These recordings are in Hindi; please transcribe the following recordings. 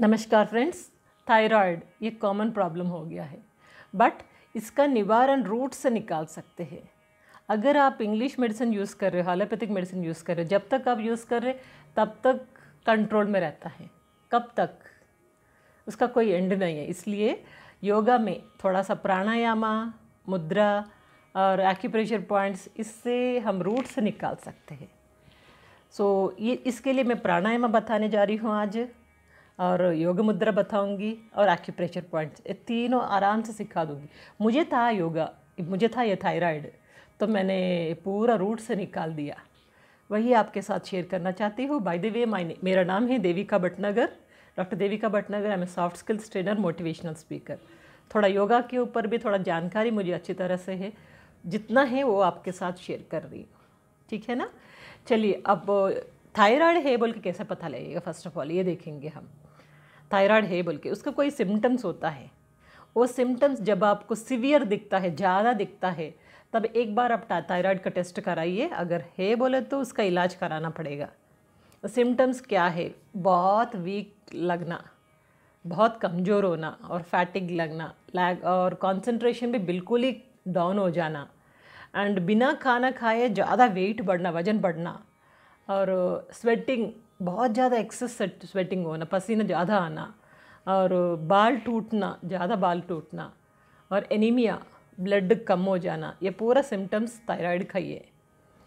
नमस्कार फ्रेंड्स थायराइड ये कॉमन प्रॉब्लम हो गया है बट इसका निवारण रूट से निकाल सकते हैं अगर आप इंग्लिश मेडिसिन यूज़ कर रहे हो एलोपैथिक मेडिसिन यूज़ कर रहे हो जब तक आप यूज़ कर रहे तब तक कंट्रोल में रहता है कब तक उसका कोई एंड नहीं है इसलिए योगा में थोड़ा सा प्राणायामा मुद्रा और एक्यूप्रेशर पॉइंट्स इससे हम रूट से निकाल सकते हैं सो so, ये इसके लिए मैं प्राणायाम बताने जा रही हूँ आज और योग मुद्रा बताऊंगी और एक्यूप्रेशर पॉइंट्स ये तीनों आराम से सिखा दूंगी मुझे था योगा मुझे था ये थायराइड तो मैंने पूरा रूट से निकाल दिया वही आपके साथ शेयर करना चाहती हूँ बाय द वे माई मेरा नाम है Devika Bhatnagar doctor Devika Bhatnagar I am soft skills trainer motivational speaker थोड़ा योगा के ऊपर भी थोड़ा जानकारी मुझे अच्छी तरह से है जितना है वो आपके साथ शेयर कर रही हूँ ठीक है ना चलिए अब थायराइड है बोल के कैसे पता लगेगा फर्स्ट ऑफ ऑल ये देखेंगे हम थायराइड है बोल के उसका कोई सिम्टम्स होता है वो सिम्टम्स जब आपको सिवियर दिखता है ज़्यादा दिखता है तब एक बार आप थायराइड का टेस्ट कराइए अगर है बोले तो उसका इलाज कराना पड़ेगा सिम्टम्स क्या है बहुत वीक लगना बहुत कमज़ोर होना और फैटिक लगना लैग और कंसंट्रेशन भी बिल्कुल ही डाउन हो जाना एंड बिना खाना खाए ज़्यादा वेट बढ़ना वज़न बढ़ना और स्वेटिंग बहुत ज़्यादा एक्सेस स्वेटिंग होना पसीना ज़्यादा आना और बाल टूटना ज़्यादा बाल टूटना और एनीमिया ब्लड कम हो जाना ये पूरा सिम्टम्स थायराइड का ही है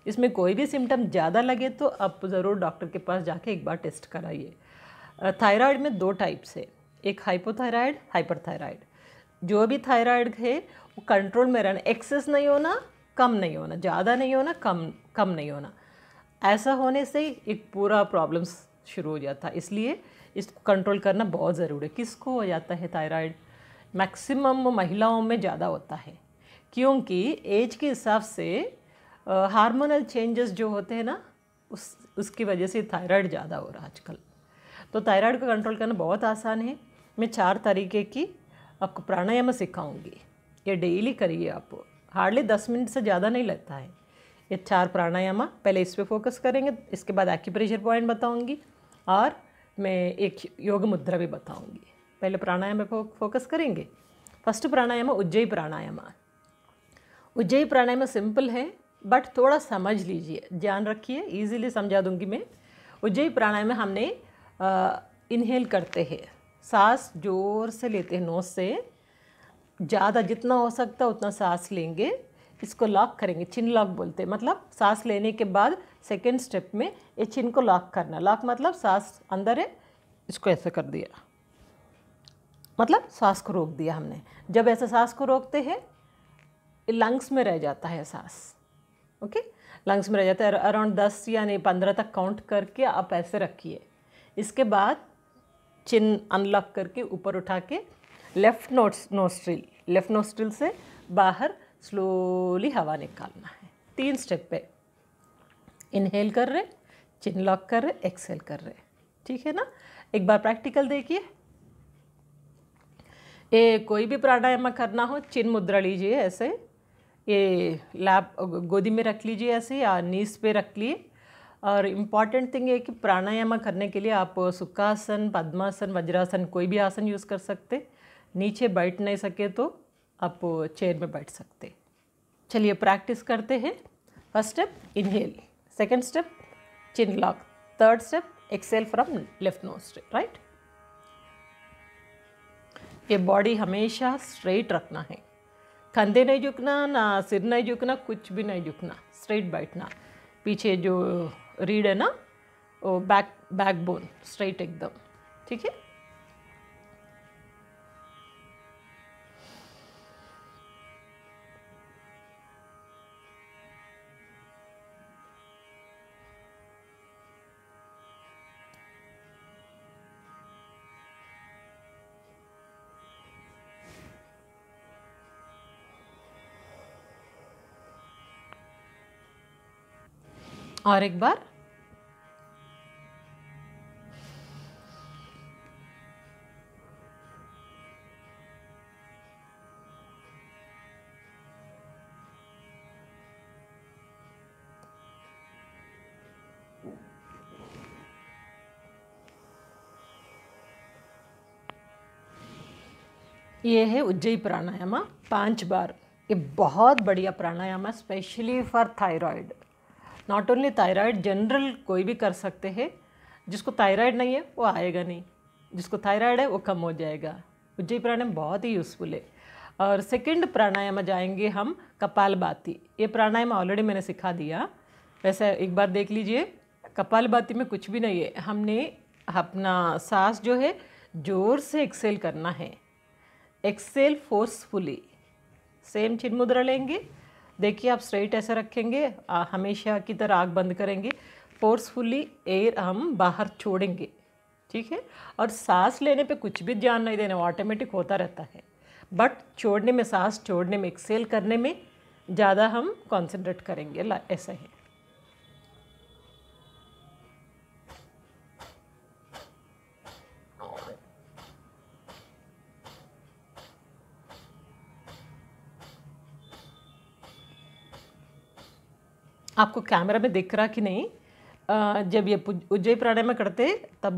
इसमें कोई भी सिम्टम ज़्यादा लगे तो आप ज़रूर डॉक्टर के पास जाके एक बार टेस्ट कराइए थायराइड में दो टाइप्स है एक हाइपोथायराइड थायराइड जो भी थायराइड है वो कंट्रोल में रहना एक्सेस नहीं होना कम नहीं होना ज़्यादा नहीं होना कम कम नहीं होना ऐसा होने से एक पूरा प्रॉब्लम शुरू हो जाता है इसलिए इसको कंट्रोल करना बहुत ज़रूरी है किसको हो जाता है थायराइड मैक्सिमम महिलाओं में ज़्यादा होता है क्योंकि एज के हिसाब से हार्मोनल चेंजेस जो होते हैं ना उस उसकी वजह से थायराइड ज़्यादा हो रहा है आजकल तो थायराइड को कंट्रोल करना बहुत आसान है मैं चार तरीके की आपको प्राणायाम सिखाऊंगी ये डेली करिए आप हार्डली दस मिनट से ज़्यादा नहीं लगता है ये चार प्राणायाम पहले इस पर फोकस करेंगे इसके बाद एक्यूप्रेशर पॉइंट बताऊंगी और मैं एक योग मुद्रा भी बताऊंगी पहले प्राणायाम पर फोकस करेंगे फर्स्ट प्राणायाम उज्जयी प्राणायाम उज्जयी प्राणायाम सिंपल है बट थोड़ा समझ लीजिए ध्यान रखिए ईजिली समझा दूंगी मैं उज्जयी प्राणायाम में हमने इनहेल करते हैं सांस जोर से लेते हैं नोज से ज़्यादा जितना हो सकता उतना सांस लेंगे इसको लॉक करेंगे चिन लॉक बोलते हैं मतलब सांस लेने के बाद सेकेंड स्टेप में ये चिन को लॉक करना लॉक मतलब सांस अंदर है इसको ऐसा कर दिया मतलब सांस को रोक दिया हमने जब ऐसा सांस को रोकते हैं लंग्स में रह जाता है सांस ओके लंग्स में रह जाता है अराउंड दस यानी पंद्रह तक काउंट करके आप ऐसे रखिए इसके बाद चिन अनलॉक करके ऊपर उठा के left notes nostril left nostril से बाहर स्लोली हवा निकालना है तीन स्टेप पे इनहेल कर रहे चिन लॉक कर रहे एक्सेल कर रहे ठीक है ना एक बार प्रैक्टिकल देखिए ये कोई भी प्राणायाम करना हो चिन मुद्रा लीजिए ऐसे ये लैब गोदी में रख लीजिए ऐसे या नीस पे रख लिए और इम्पॉर्टेंट थिंग है कि प्राणायाम करने के लिए आप सुखासन पद्मासन वज्रासन कोई भी आसन यूज़ कर सकते नीचे बैठ नहीं सके तो आप चेयर में बैठ सकते चलिए प्रैक्टिस करते हैं first step inhale second step chin lock third step exhale from left nostril right ये बॉडी हमेशा स्ट्रेट रखना है कंधे नहीं झुकना ना सिर नहीं झुकना कुछ भी नहीं झुकना स्ट्रेट बैठना पीछे जो रीड है ना वो बैक बैकबोन स्ट्रेट एकदम ठीक है और एक बार ये है उज्जयी प्राणायाम पांच बार ये बहुत बढ़िया प्राणायाम है specially for thyroid not only thyroid general कोई भी कर सकते हैं जिसको थायराइड नहीं है वो आएगा नहीं जिसको थायराइड है वो कम हो जाएगा उज्जयी प्राणायाम बहुत ही यूज़फुल है और सेकंड प्राणायाम जाएंगे हम कपाल बाती ये प्राणायाम ऑलरेडी मैंने सिखा दिया वैसे एक बार देख लीजिए कपाल बाती में कुछ भी नहीं है हमने अपना सांस जो है जोर से एक्सेल करना है एक्सेल फोर्सफुली सेम चिन्ह मुद्रा लेंगे देखिए आप स्ट्रेट ऐसे रखेंगे आ, हमेशा की तरह आग बंद करेंगे फोर्सफुली एयर हम बाहर छोड़ेंगे ठीक है और सांस लेने पे कुछ भी ध्यान नहीं देना ऑटोमेटिक होता रहता है बट छोड़ने में सांस छोड़ने में एक्सेल करने में ज़्यादा हम कॉन्सेंट्रेट करेंगे ऐसा है आपको कैमरा में दिख रहा कि नहीं जब ये उज्जय प्राणायाम करते तब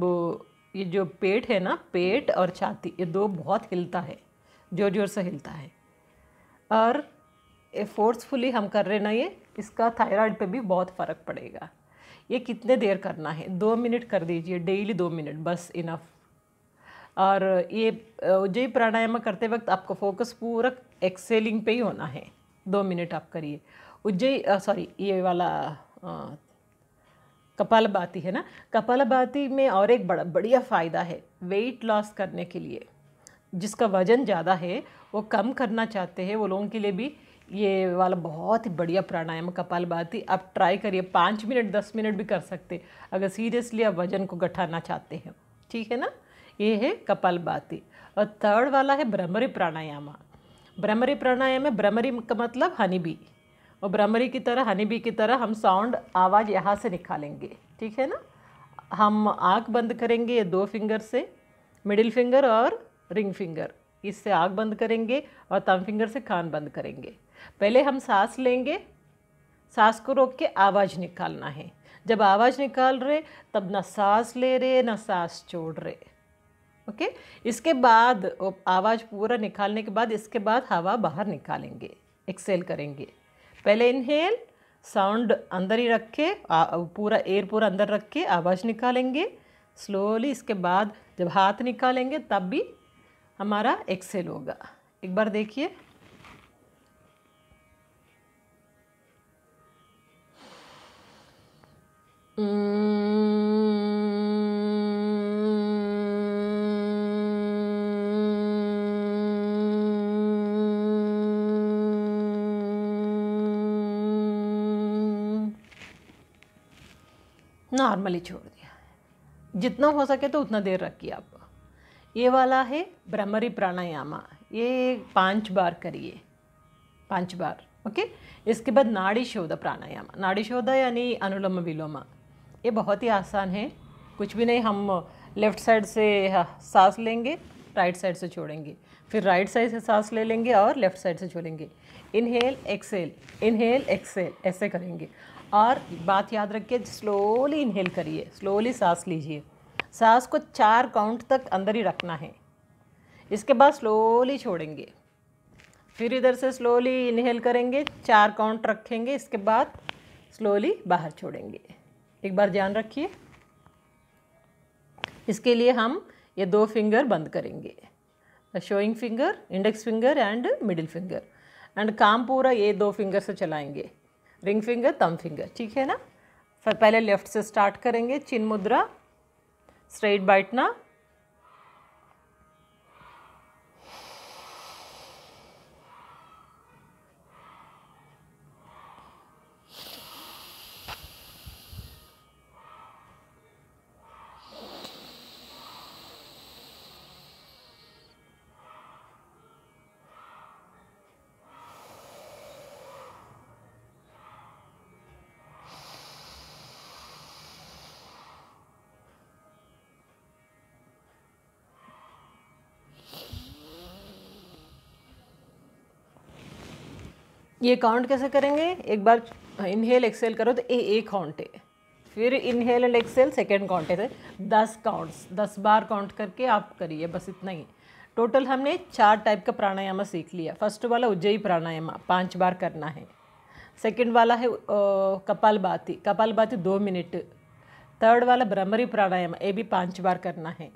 ये जो पेट है ना पेट और छाती ये दो बहुत हिलता है जोर जोर से हिलता है और ये फोर्सफुली हम कर रहे ना ये इसका थायराइड पे भी बहुत फ़र्क पड़ेगा ये कितने देर करना है दो मिनट कर दीजिए डेली दो मिनट बस इनफ और ये उज्जैन प्राणायाम करते वक्त आपका फोकस पूरा एक्सेलिंग पे ही होना है दो मिनट आप करिए उज्जै सॉरी ये वाला कपाल भाती है ना कपाल भाती में और एक बड़ा बढ़िया फ़ायदा है वेट लॉस करने के लिए जिसका वज़न ज़्यादा है वो कम करना चाहते हैं वो लोगों के लिए भी ये वाला बहुत ही बढ़िया प्राणायाम कपाल भाती आप ट्राई करिए पाँच मिनट दस मिनट भी कर सकते अगर सीरियसली आप वज़न को घटाना चाहते हैं ठीक है ना ये है कपालभाती और थर्ड वाला है भ्रमरी प्राणायाम भ्रमरी प्राणायाम है भ्रमरी का मतलब हनी बी और भ्रमरी की तरह हनीबी की तरह हम साउंड आवाज़ यहाँ से निकालेंगे ठीक है ना हम आँख बंद करेंगे ये दो फिंगर से मिडिल फिंगर और रिंग फिंगर इससे आँख बंद करेंगे और तम फिंगर से कान बंद करेंगे पहले हम सांस लेंगे सांस को रोक के आवाज़ निकालना है जब आवाज़ निकाल रहे तब ना सांस ले रहे ना सांस छोड़ रहे ओके इसके बाद आवाज़ पूरा निकालने के बाद इसके बाद हवा बाहर निकालेंगे एक्सेल करेंगे पहले इनहेल साउंड अंदर ही रख के पूरा एयर पूरा अंदर रख के आवाज़ निकालेंगे स्लोली इसके बाद जब हाथ निकालेंगे तब भी हमारा एक्सेल होगा एक बार देखिए Mm. नॉर्मली छोड़ दिया जितना हो सके तो उतना देर रखिए आप ये वाला है भ्रमरी प्राणायामा ये पांच बार करिए पांच बार ओके इसके बाद नाड़ी शोध प्राणायाम नाड़ी शोध यानी अनुलोम विलोम ये बहुत ही आसान है कुछ भी नहीं हम लेफ्ट साइड से हाँ, सांस लेंगे राइट साइड से छोड़ेंगे फिर राइट साइड से सांस ले लेंगे और लेफ्ट साइड से छोड़ेंगे इनहेल एक्सेल इनहेल एक्सेल ऐसे करेंगे और बात याद रखिए स्लोली इनहेल करिए स्लोली सांस लीजिए सांस को चार काउंट तक अंदर ही रखना है इसके बाद स्लोली छोड़ेंगे फिर इधर से स्लोली इनहेल करेंगे चार काउंट रखेंगे इसके बाद स्लोली बाहर छोड़ेंगे एक बार ध्यान रखिए इसके लिए हम ये दो फिंगर बंद करेंगे showing finger index finger and middle finger and काम पूरा ये दो फिंगर से चलाएंगे रिंग फिंगर थम फिंगर ठीक है ना फिर पहले लेफ्ट से स्टार्ट करेंगे चिन मुद्रा स्ट्रेट बैठना ये काउंट कैसे करेंगे एक बार इनहेल हाँ, एक्सेल करो तो ए ए काउंट है फिर inhale and exhale second count है तो दस काउंट्स दस बार काउंट करके आप करिए बस इतना ही टोटल हमने चार टाइप का प्राणायाम सीख लिया फर्स्ट वाला उज्जयी प्राणायाम पाँच बार करना है सेकेंड वाला है कपाल बाती कपाल बाती दो मिनट थर्ड वाला ब्रह्मरी प्राणायाम ये भी पाँच बार करना है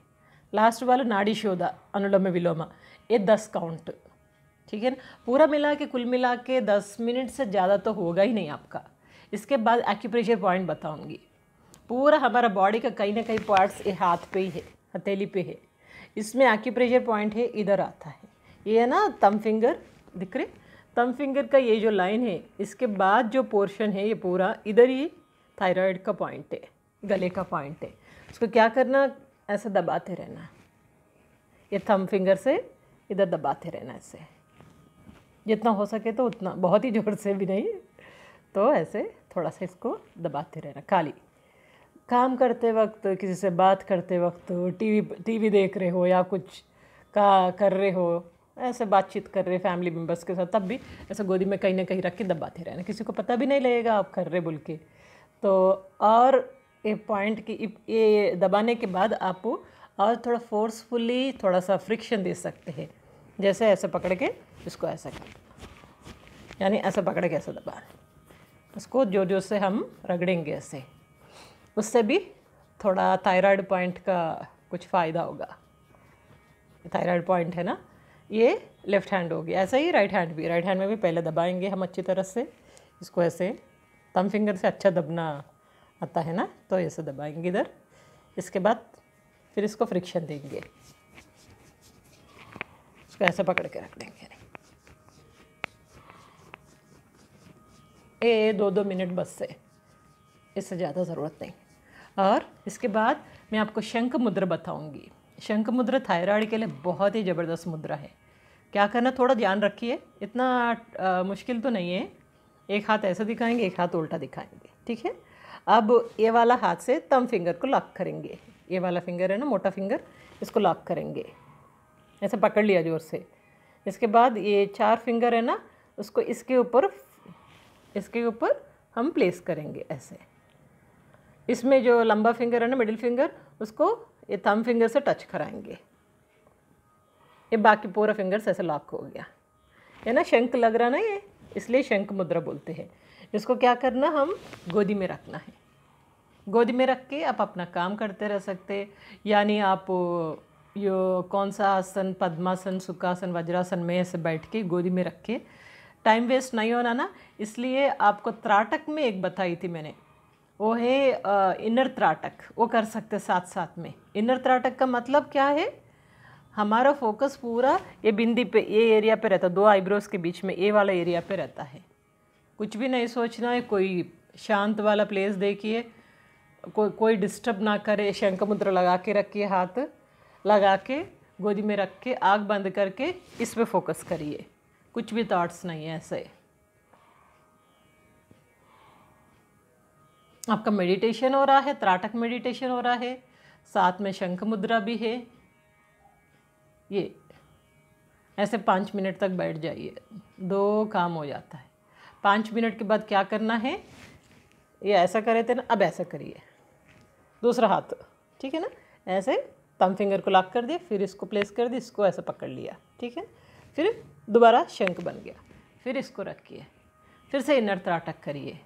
लास्ट वाला नाड़ी शोधा अनुलोम विलोम ये दस काउंट ठीक है ना पूरा मिला के कुल मिला के दस मिनट से ज़्यादा तो होगा ही नहीं आपका इसके बाद एक्यूप्रेशर पॉइंट बताऊँगी पूरा हमारा बॉडी का कहीं ना कहीं पार्ट्स ये हाथ पे ही है हथेली पे है इसमें एक्यूप्रेशर पॉइंट है इधर आता है ये है ना तम फिंगर दिख रहे तम फिंगर का ये जो लाइन है इसके बाद जो पोर्शन है ये पूरा इधर ही थायराइड का पॉइंट है गले का पॉइंट है उसको क्या करना ऐसे दबाते रहना ये थम फिंगर से इधर दबाते रहना ऐसे जितना हो सके तो उतना बहुत ही ज़ोर से भी नहीं तो ऐसे थोड़ा सा इसको दबाते रहना खाली काम करते वक्त किसी से बात करते वक्त टीवी टीवी देख रहे हो या कुछ का कर रहे हो ऐसे बातचीत कर रहे फैमिली मेम्बर्स के साथ तब भी ऐसे गोदी में कहीं ना कहीं रख के दबाते रहना किसी को पता भी नहीं लगेगा आप कर रहे बोल के तो और ए पॉइंट की ये दबाने के बाद आप और थोड़ा फोर्सफुली थोड़ा सा फ्रिक्शन दे सकते हैं जैसे ऐसे पकड़ के इसको ऐसे कर यानी ऐसे पकड़ के ऐसे दबा इसको जो जो से हम रगड़ेंगे ऐसे उससे भी थोड़ा थायराइड पॉइंट का कुछ फ़ायदा होगा थायराइड पॉइंट है ना ये लेफ़्ट हैंड होगी ऐसा ही राइट हैंड भी राइट हैंड में भी पहले दबाएंगे हम अच्छी तरह से इसको ऐसे थम फिंगर से अच्छा दबना आता है ना तो ऐसे दबाएंगे इधर इसके बाद फिर इसको फ्रिक्शन देंगे इसको ऐसे पकड़ के रख देंगे ए दो दो मिनट बस से इससे ज़्यादा ज़रूरत नहीं और इसके बाद मैं आपको शंख मुद्रा बताऊंगी शंख मुद्रा थायराइड के लिए बहुत ही ज़बरदस्त मुद्रा है क्या करना थोड़ा ध्यान रखिए इतना आ, मुश्किल तो नहीं है एक हाथ ऐसा दिखाएंगे एक हाथ उल्टा दिखाएंगे ठीक है अब ये वाला हाथ से तम फिंगर को लॉक करेंगे ये वाला फिंगर है ना मोटा फिंगर इसको लॉक करेंगे ऐसे पकड़ लिया जोर से इसके बाद ये चार फिंगर है ना उसको इसके ऊपर इसके ऊपर हम प्लेस करेंगे ऐसे इसमें जो लंबा फिंगर है ना मिडिल फिंगर उसको ये थम फिंगर से टच कराएंगे ये बाकी पूरा फिंगर्स ऐसे लॉक हो गया है ना शंख लग रहा ना ये इसलिए शंख मुद्रा बोलते हैं इसको क्या करना हम गोदी में रखना है गोदी में रख के आप अपना काम करते रह सकते यानी आप यो कौन सा आसन पद्मासन सुखासन वज्रासन में ऐसे बैठ के गोदी में रख के टाइम वेस्ट नहीं होना ना इसलिए आपको त्राटक में एक बताई थी मैंने वो है इनर त्राटक वो कर सकते साथ साथ में इनर त्राटक का मतलब क्या है हमारा फोकस पूरा ये बिंदी पे ये एरिया पे रहता है दो आईब्रोज के बीच में ये वाला एरिया पे रहता है कुछ भी नहीं सोचना है कोई शांत वाला प्लेस देखिए को, कोई डिस्टर्ब ना करे शंख मुद्रा लगा के रखिए हाथ लगा के गोदी में रख के आग बंद करके इस पर फोकस करिए कुछ भी थाट्स नहीं है ऐसे आपका मेडिटेशन हो रहा है त्राटक मेडिटेशन हो रहा है साथ में शंख मुद्रा भी है ये ऐसे पाँच मिनट तक बैठ जाइए दो काम हो जाता है पाँच मिनट के बाद क्या करना है ये ऐसा करे थे ना अब ऐसा करिए दूसरा हाथ ठीक है ना ऐसे थम फिंगर को लॉक कर दिया फिर इसको प्लेस कर दिया इसको ऐसे पकड़ लिया ठीक है फिर दोबारा शंख बन गया फिर इसको रखिए फिर से इनर त्राटक करिए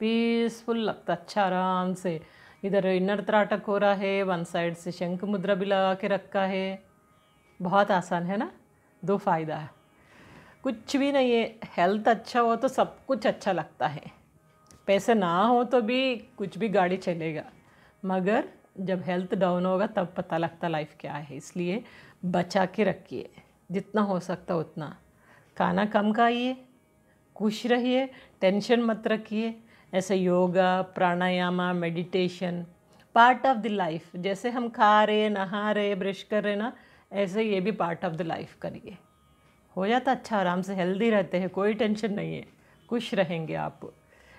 पीसफुल लगता अच्छा आराम से इधर इनर त्राटक हो रहा है वन साइड से शंख मुद्रा भी लगा के रखा है बहुत आसान है ना दो फ़ायदा है कुछ भी नहीं है हेल्थ अच्छा हो तो सब कुछ अच्छा लगता है पैसे ना हो तो भी कुछ भी गाड़ी चलेगा मगर जब हेल्थ डाउन होगा तब पता लगता लाइफ क्या है इसलिए बचा के रखिए जितना हो सकता उतना खाना कम खाइए खुश रहिए टेंशन मत रखिए ऐसे yoga pranayama meditation part of the life जैसे हम खा रहे नहा रहे ब्रश कर रहे ना ऐसे ये भी पार्ट ऑफ द लाइफ करिए हो जाता अच्छा आराम से हेल्दी रहते हैं कोई टेंशन नहीं है खुश रहेंगे आप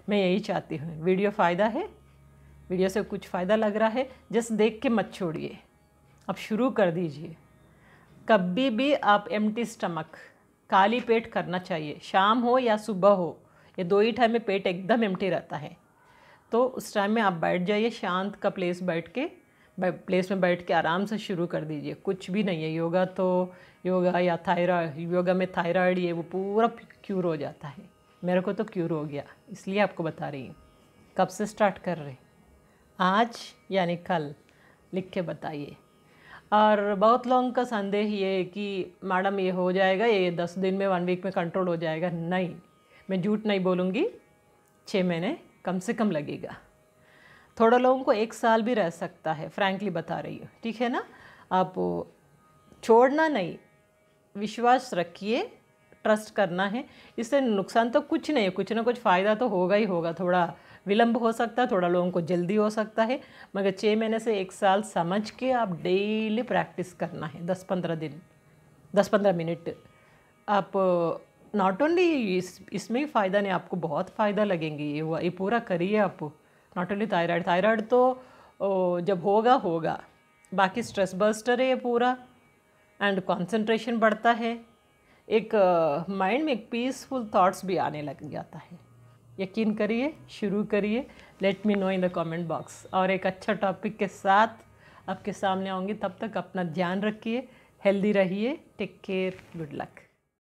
मैं यही चाहती हूँ वीडियो फ़ायदा है वीडियो से कुछ फ़ायदा लग रहा है जस्ट देख के मत छोड़िए अब शुरू कर दीजिए कभी भी आप एम्प्टी स्टमक काली पेट करना चाहिए शाम हो या सुबह हो ये दो ही टाइम में पेट एकदम एम्प्टी रहता है तो उस टाइम में आप बैठ जाइए शांत का प्लेस बैठ के प्लेस में बैठ के आराम से शुरू कर दीजिए कुछ भी नहीं है योगा तो योगा या थायराइड योगा में थायराइड ये वो पूरा क्यूर हो जाता है मेरे को तो क्यूर हो गया इसलिए आपको बता रही हूँ कब से स्टार्ट कर रहे आज यानी कल लिख के बताइए और बहुत लोगों का संदेह ये है कि मैडम ये हो जाएगा ये दस दिन में वन वीक में कंट्रोल हो जाएगा नहीं मैं झूठ नहीं बोलूँगी छः महीने कम से कम लगेगा थोड़ा लोगों को एक साल भी रह सकता है फ्रैंकली बता रही हूँ ठीक है ना आप छोड़ना नहीं विश्वास रखिए ट्रस्ट करना है इससे नुकसान तो कुछ नहीं है कुछ ना कुछ फ़ायदा तो होगा ही होगा थोड़ा विलंब हो सकता है थोड़ा लोगों को जल्दी हो सकता है मगर छः महीने से एक साल समझ के आप डेली प्रैक्टिस करना है दस पंद्रह दिन दस पंद्रह मिनट आप नॉट ओनली इस इसमें ही फ़ायदा नहीं आपको बहुत फ़ायदा लगेंगे ये हुआ ये पूरा करिए आप नॉट ओनली थायराइड थायराइड तो जब होगा होगा बाकी स्ट्रेस बस्टर है ये पूरा एंड कॉन्सेंट्रेशन बढ़ता है एक माइंड में एक पीसफुल थाट्स भी आने लग जाता है यकीन करिए शुरू करिए let me know in the comment box और एक अच्छा टॉपिक के साथ आपके सामने आऊँगी तब तक अपना ध्यान रखिए हेल्दी रहिए टेक केयर गुड लक